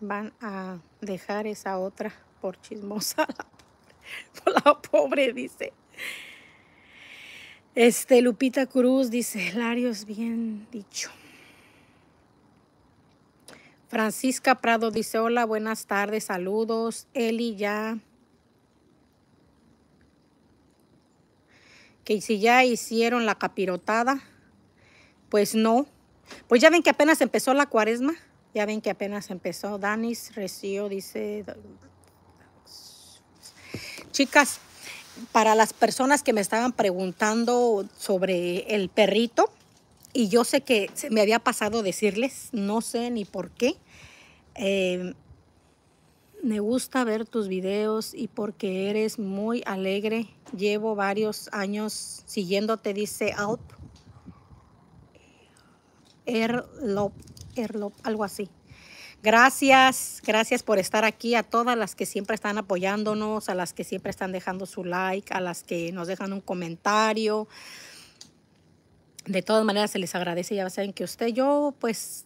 van a dejar esa otra por chismosa. [laughs] por la pobre, dice. Este, Lupita Cruz dice, Larios, bien dicho. Francisca Prado dice, hola, buenas tardes, saludos. Eli ya Y si ya hicieron la capirotada, pues no. Pues ya ven que apenas empezó la cuaresma. Ya ven que apenas empezó. Danis Recio dice, chicas, para las personas que me estaban preguntando sobre el perrito, y yo sé que me había pasado decirles, no sé ni por qué, eh, me gusta ver tus videos y porque eres muy alegre. Llevo varios años siguiéndote, dice Alp. Erlop, Erlop, algo así. Gracias, gracias por estar aquí a todas las que siempre están apoyándonos, a las que siempre están dejando su like, a las que nos dejan un comentario. De todas maneras se les agradece, ya saben que usted, yo pues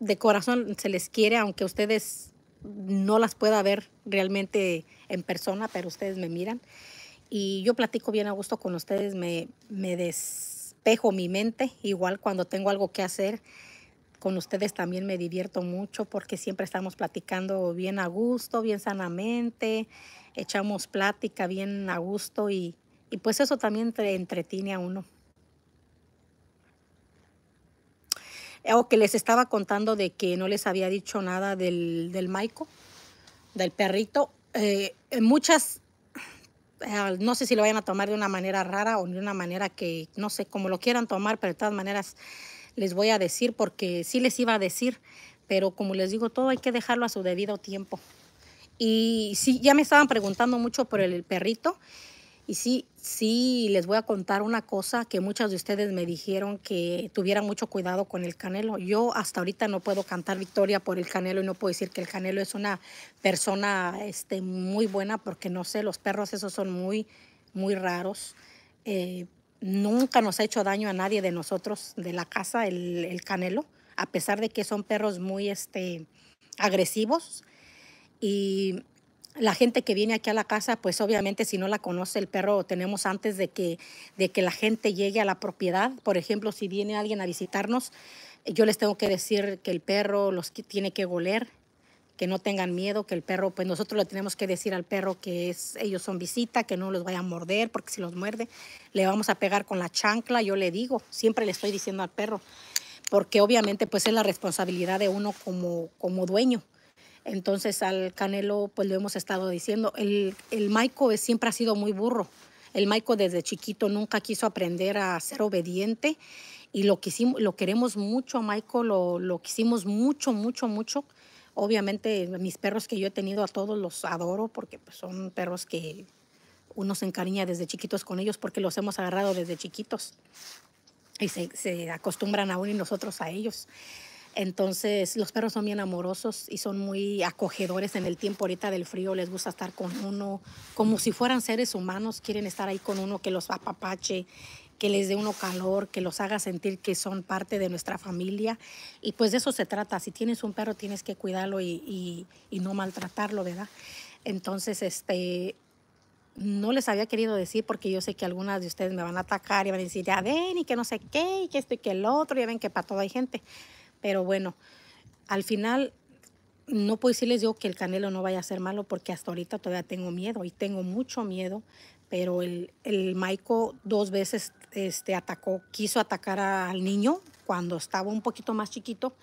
de corazón se les quiere, aunque ustedes no las pueda ver realmente en persona, pero ustedes me miran. Y yo platico bien a gusto con ustedes, me, despejo mi mente, igual cuando tengo algo que hacer. Con ustedes también me divierto mucho porque siempre estamos platicando bien a gusto, bien sanamente, echamos plática bien a gusto y, y pues eso también entretiene a uno. o que les estaba contando de que no les había dicho nada del, del Maico, del perrito. Eh, muchas, eh, no sé si lo vayan a tomar de una manera rara o de una manera que, no sé, cómo lo quieran tomar, pero de todas maneras les voy a decir porque sí les iba a decir, pero como les digo, todo hay que dejarlo a su debido tiempo. Y sí, ya me estaban preguntando mucho por el perrito y sí, sí, les voy a contar una cosa que muchas de ustedes me dijeron que tuvieran mucho cuidado con el Canelo. Yo hasta ahorita no puedo cantar victoria por el Canelo y no puedo decir que el Canelo es una persona este, muy buena porque no sé, los perros esos son muy, muy raros. Eh, nunca nos ha hecho daño a nadie de nosotros, de la casa, el, el Canelo, a pesar de que son perros muy este, agresivos. Y la gente que viene aquí a la casa, pues obviamente si no la conoce el perro, tenemos antes de que, de que la gente llegue a la propiedad. Por ejemplo, si viene alguien a visitarnos, yo les tengo que decir que el perro los tiene que goler, que no tengan miedo, que el perro, pues nosotros le tenemos que decir al perro que ellos son visita, que no los vaya a morder, porque si los muerde, le vamos a pegar con la chancla, yo le digo, siempre le estoy diciendo al perro, porque obviamente pues es la responsabilidad de uno como, como dueño. Entonces al Canelo, pues lo hemos estado diciendo, el, el Maico siempre ha sido muy burro. El Maico desde chiquito nunca quiso aprender a ser obediente y lo, lo queremos mucho a Maico, lo, lo quisimos mucho, mucho, mucho. Obviamente mis perros que yo he tenido a todos los adoro porque pues, son perros que uno se encariña desde chiquitos con ellos porque los hemos agarrado desde chiquitos y se, se acostumbran a uno y nosotros a ellos. Entonces, los perros son bien amorosos y son muy acogedores en el tiempo ahorita del frío. Les gusta estar con uno, como si fueran seres humanos. Quieren estar ahí con uno que los apapache, que les dé uno calor, que los haga sentir que son parte de nuestra familia. Y pues de eso se trata. Si tienes un perro, tienes que cuidarlo y, y, no maltratarlo, ¿verdad? Entonces, este, no les había querido decir porque yo sé que algunas de ustedes me van a atacar y van a decir, ya ven, y que no sé qué, y que esto y que el otro, ya ven que para todo hay gente. Pero bueno, al final no puedo decirles yo que el Canelo no vaya a ser malo porque hasta ahorita todavía tengo miedo y tengo mucho miedo, pero el, el Maiko dos veces este, atacó, quiso atacar al niño cuando estaba un poquito más chiquito.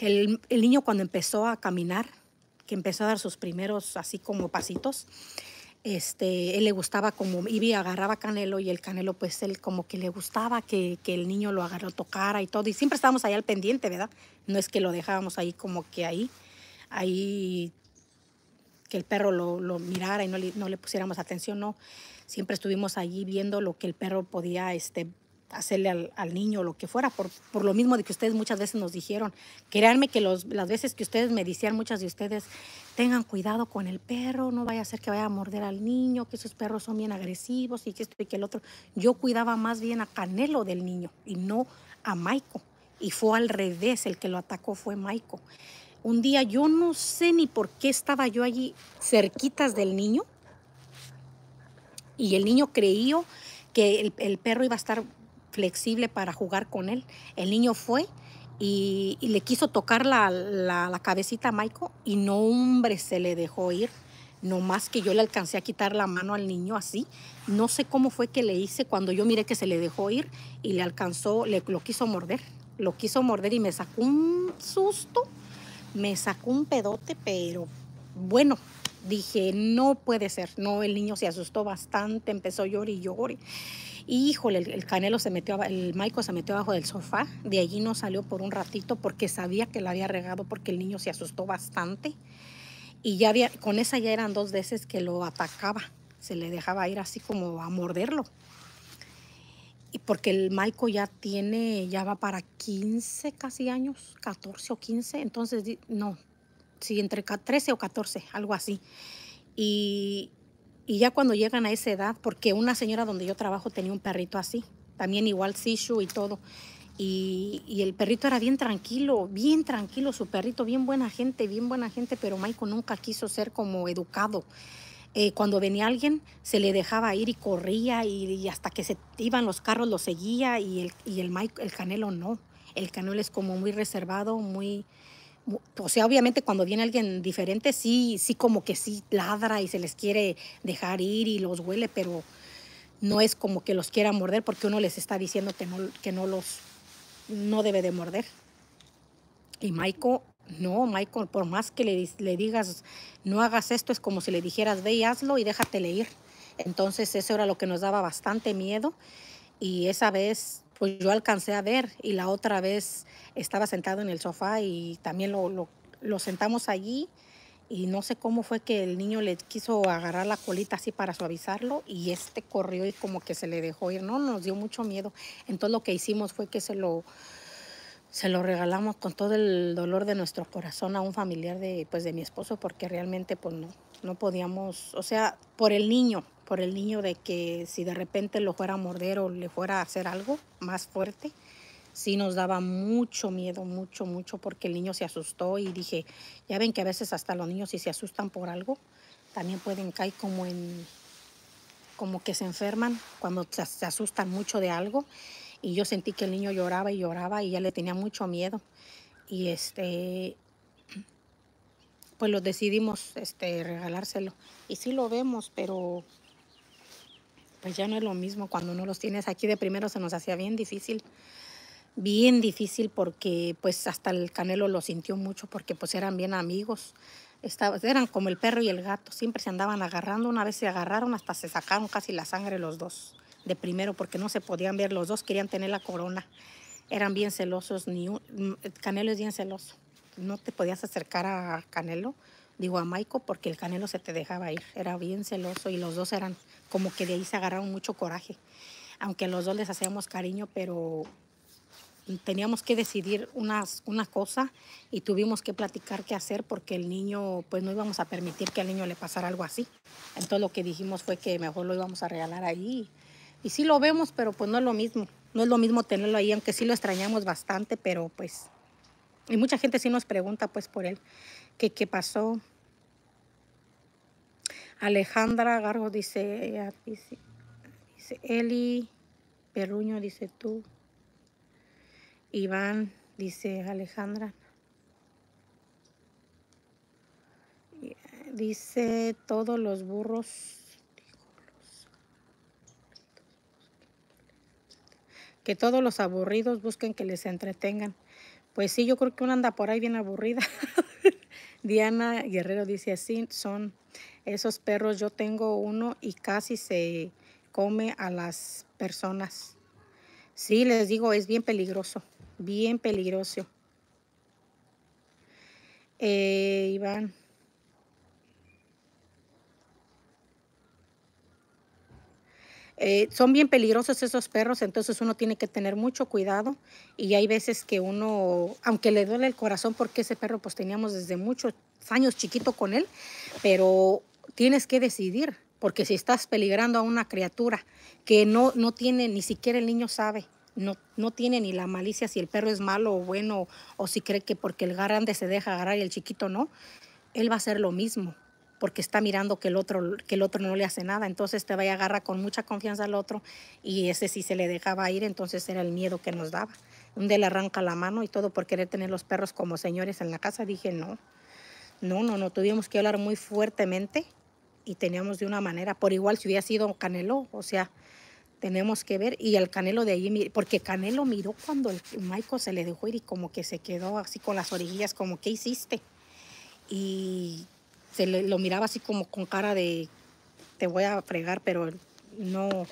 El, el niño cuando empezó a caminar, que empezó a dar sus primeros así como pasitos, este, él le gustaba como, y agarraba Canelo y el Canelo pues él como que le gustaba que, el niño lo agarró, tocara y todo, y siempre estábamos ahí al pendiente, ¿verdad? No es que lo dejábamos ahí como que ahí, ahí que el perro lo, mirara y no le, pusiéramos atención, no. Siempre estuvimos allí viendo lo que el perro podía este, hacerle al, niño lo que fuera, por, lo mismo de que ustedes muchas veces nos dijeron. Créanme que los, las veces que ustedes me decían, muchas de ustedes, tengan cuidado con el perro, no vaya a ser que vaya a morder al niño, que esos perros son bien agresivos y que esto y que el otro. Yo cuidaba más bien a Canelo del niño y no a Maico. Y fue al revés, el que lo atacó fue Maico. Un día yo no sé ni por qué estaba yo allí cerquitas del niño y el niño creyó que el, el perro iba a estar flexible para jugar con él. El niño fue y, le quiso tocar la, la, cabecita a Michael y no, hombre, se le dejó ir. No más que yo le alcancé a quitar la mano al niño así. No sé cómo fue que le hice cuando yo miré que se le dejó ir y le alcanzó, le, lo quiso morder. Lo quiso morder y me sacó un susto, me sacó un pedote, pero bueno, dije, no puede ser. No, el niño se asustó bastante, empezó a llorar y llorar. Y híjole, el, Canelo se metió, el Maico se metió abajo del sofá, de allí no salió por un ratito porque sabía que la había regado porque el niño se asustó bastante. Y ya con esa ya eran dos veces que lo atacaba, se le dejaba ir así como a morderlo. Y porque el Maico ya tiene, ya va para 15 casi años, 14 o 15, entonces no, sí, entre 13 o 14, algo así. Y, y ya cuando llegan a esa edad, porque una señora donde yo trabajo tenía un perrito así, también igual Sishu y todo. Y, el perrito era bien tranquilo, bien tranquilo, su perrito, bien buena gente, bien buena gente, pero Michael nunca quiso ser como educado. Eh, cuando venía alguien, se le dejaba ir y corría y, hasta que se iban los carros lo seguía y el, y el, el Canelo no. El Canelo es como muy reservado, muy o sea, obviamente cuando viene alguien diferente, sí, sí como que sí ladra y se les quiere dejar ir y los huele, pero no es como que los quiera morder porque uno les está diciendo que no, que no los, no debe de morder. Y Maiko, no, Maiko, por más que le, le digas, no hagas esto, es como si le dijeras, ve y hazlo y déjate ir. Entonces eso era lo que nos daba bastante miedo y esa vez pues yo alcancé a ver y la otra vez estaba sentado en el sofá y también lo, sentamos allí y no sé cómo fue que el niño le quiso agarrar la colita así para suavizarlo y este corrió y como que se le dejó ir, no, nos dio mucho miedo. Entonces lo que hicimos fue que se lo se lo regalamos con todo el dolor de nuestro corazón a un familiar de pues de mi esposo porque realmente pues no no podíamos, o sea, por el niño, por el niño de que si de repente lo fuera a morder o le fuera a hacer algo más fuerte, sí nos daba mucho miedo, mucho, mucho, porque el niño se asustó y dije, ya ven que a veces hasta los niños si se asustan por algo, también pueden caer como en, como que se enferman cuando se asustan mucho de algo. Y yo sentí que el niño lloraba y lloraba y ya le tenía mucho miedo. Y este, pues lo decidimos este, regalárselo. Y sí lo vemos, pero pues ya no es lo mismo cuando no los tienes aquí de primero se nos hacía bien difícil bien difícil porque pues hasta el Canelo lo sintió mucho porque pues eran bien amigos eran como el perro y el gato siempre se andaban agarrando una vez se agarraron hasta se sacaron casi la sangre los dos de primero porque no se podían ver los dos querían tener la corona eran bien celosos ni un, Canelo es bien celoso no te podías acercar a Canelo digo a Maico porque el Canelo se te dejaba ir era bien celoso y los dos eran como que de ahí se agarraron mucho coraje. Aunque los dos les hacíamos cariño, pero teníamos que decidir unas, una cosa y tuvimos que platicar qué hacer porque el niño, pues no íbamos a permitir que al niño le pasara algo así. Entonces lo que dijimos fue que mejor lo íbamos a regalar ahí. Y sí lo vemos, pero pues no es lo mismo. No es lo mismo tenerlo ahí, aunque sí lo extrañamos bastante, pero pues... Y mucha gente sí nos pregunta pues por él, que qué pasó, Alejandra Gargo dice, Eli Peruño dice tú. Iván dice Alejandra. Dice todos los burros. Que todos los aburridos busquen que les entretengan. Pues sí, yo creo que una anda por ahí bien aburrida. [laughs] Diana Guerrero dice así, son esos perros, yo tengo uno y casi se come a las personas. Sí, les digo, es bien peligroso, bien peligroso. Eh, Iván. Eh, son bien peligrosos esos perros, entonces uno tiene que tener mucho cuidado y hay veces que uno, aunque le duele el corazón porque ese perro pues teníamos desde muchos años chiquito con él, pero tienes que decidir, porque si estás peligrando a una criatura que no, no tiene, ni siquiera el niño sabe, no, no, tiene ni la malicia si el perro es malo o bueno, o si cree que porque el grande se deja agarrar y el chiquito no, él va a hacer lo mismo porque está mirando que el otro, que el otro no le hace nada. Entonces te va y agarra con mucha confianza al otro y ese sí se le dejaba ir, entonces era el miedo que nos daba. Un día le arranca la mano y todo por querer tener los perros como señores en la casa. Dije, no, no, no, no, tuvimos que hablar muy fuertemente y teníamos de una manera, por igual si hubiera sido Canelo, o sea, tenemos que ver. Y el Canelo de allí, porque Canelo miró cuando el Michael se le dejó ir y como que se quedó así con las orejillas, como, ¿qué hiciste? Y se lo miraba así como con cara de te voy a fregar, pero no,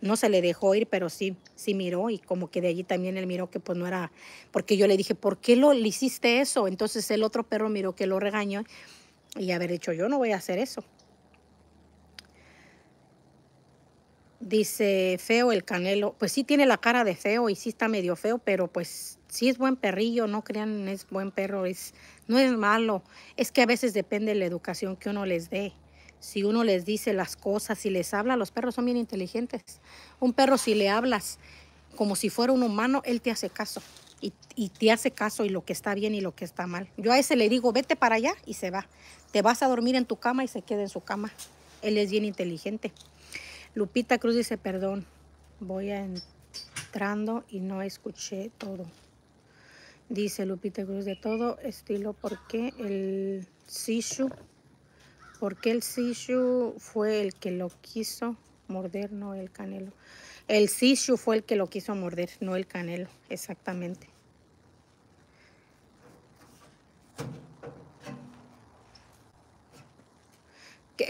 no se le dejó ir, pero sí, sí miró y como que de allí también él miró que pues no era, porque yo le dije, ¿por qué lo, le hiciste eso? Entonces el otro perro miró que lo regañó y haber dicho, yo no voy a hacer eso. Dice, feo el canelo. Pues sí tiene la cara de feo y sí está medio feo, pero pues sí es buen perrillo, no crean, es buen perro, es, no es malo. Es que a veces depende de la educación que uno les dé. Si uno les dice las cosas, si les habla, los perros son bien inteligentes. Un perro si le hablas como si fuera un humano, él te hace caso. Y, y, te hace caso y lo que está bien y lo que está mal. Yo a ese le digo, vete para allá y se va. Te vas a dormir en tu cama y se queda en su cama. Él es bien inteligente. Lupita Cruz dice, perdón, voy entrando y no escuché todo. Dice Lupita Cruz de todo estilo, porque el Sishu? qué el Sishu fue el que lo quiso morder, no el canelo? El Sishu fue el que lo quiso morder, no el canelo, exactamente.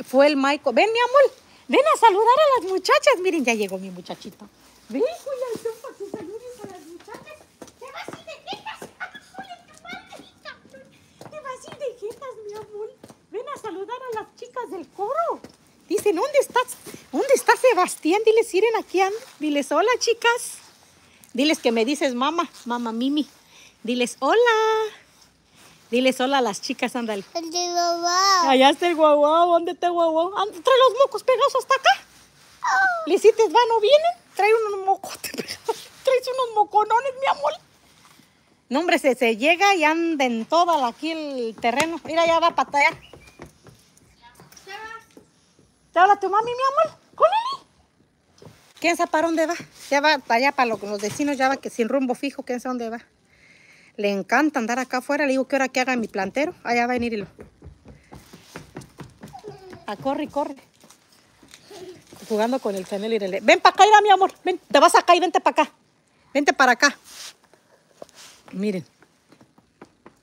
fue el Michael. Ven, mi amor. Ven a saludar a las muchachas. Miren, ya llegó mi muchachito. Ven, Julián, para que saludes a las muchachas. Te vas y dejetas. Julián, tu madre, Te vas y dejetas, mi amor. Ven a saludar a las chicas del coro. Dicen, ¿dónde estás? ¿Dónde está Sebastián? Diles, miren, aquí ando. Diles, hola, chicas. Diles que me dices mamá, mamá Mimi. Diles, hola. Dile sola a las chicas, ándale. El Allá está el guau, ¿dónde está el guau? Ah, trae los mocos pegados hasta acá. Oh. ¿Licites van o vienen? Trae unos mocos [laughs] pegados. Traes unos moconones, mi amor. No, hombre, se, llega y anda en toda aquí el terreno. Mira, ya va a patear. ¿Te habla tu mami, mi amor? ¿Con él? ¿eh? ¿Quién sabe para dónde va? Ya va para allá, para los, los vecinos, ya va que sin rumbo fijo, quién sabe dónde va. Le encanta andar acá afuera. Le digo que hora que haga mi plantero. Allá va a venir y A ah, corre, corre. Jugando con el canelo. y Ven para acá, mi amor. Ven, te vas acá y vente para acá. Vente para acá. Miren.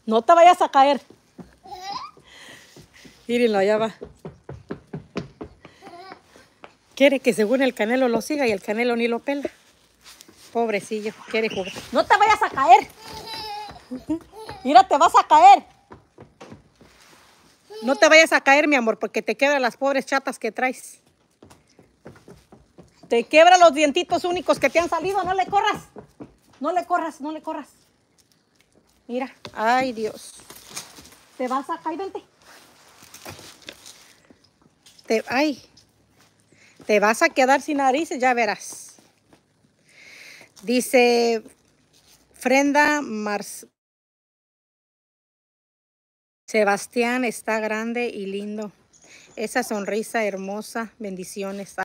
No te vayas a caer. Mírenlo, allá va. Quiere que según el canelo lo siga y el canelo ni lo pela. Pobrecillo, quiere jugar. No te vayas a caer. Mira, te vas a caer. No te vayas a caer, mi amor, porque te quebra las pobres chatas que traes. Te quiebra los dientitos únicos que te han salido. No le corras. No le corras, no le corras. Mira, ay Dios. Te vas a caer, vente. Te, ay, te vas a quedar sin narices, ya verás. Dice Frenda Mars, Sebastián está grande y lindo. Esa sonrisa hermosa. Bendiciones.